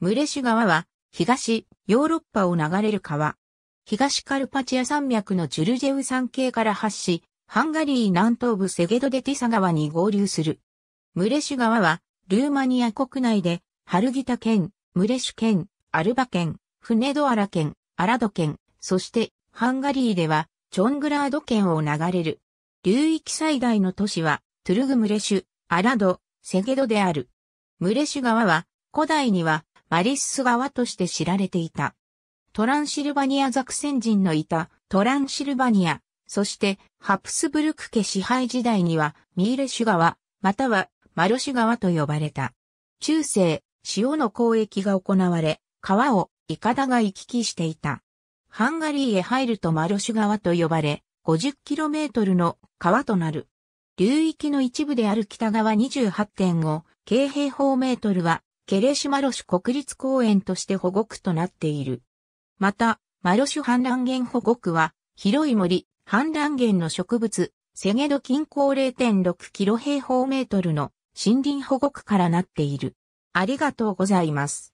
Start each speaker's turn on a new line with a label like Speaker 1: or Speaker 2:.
Speaker 1: ムレシュ
Speaker 2: 川は、東、ヨーロッパを流れる川。東カルパチア山脈のジュルジェウ山系から発し、ハンガリー南東部セゲドデティサ川に合流する。ムレシュ川は、ルーマニア国内で、ハルギタ県、ムレシュ県、アルバ県、フネドアラ県、アラド県、そして、ハンガリーでは、チョングラード県を流れる。流域最大の都市は、トゥルグムレシュ、アラド、セゲドである。ムレシュ川は、古代には、マリッス川として知られていた。トランシルバニアザクセン人のいたトランシルバニア、そしてハプスブルク家支配時代にはミーレシュ川、またはマロシュ川と呼ばれた。中世、塩の交易が行われ、川をイカダが行き来していた。ハンガリーへ入るとマロシュ川と呼ばれ、50km の川となる。流域の一部である北側28.5、京平方メートルはケレシマロシュ国立公園として保護区となっている。また、マロシュ氾濫源保護区は、広い森、氾濫源の植物、セゲド近郊0.6キロ平方メートルの森林保護区からなっている。ありがとうございます。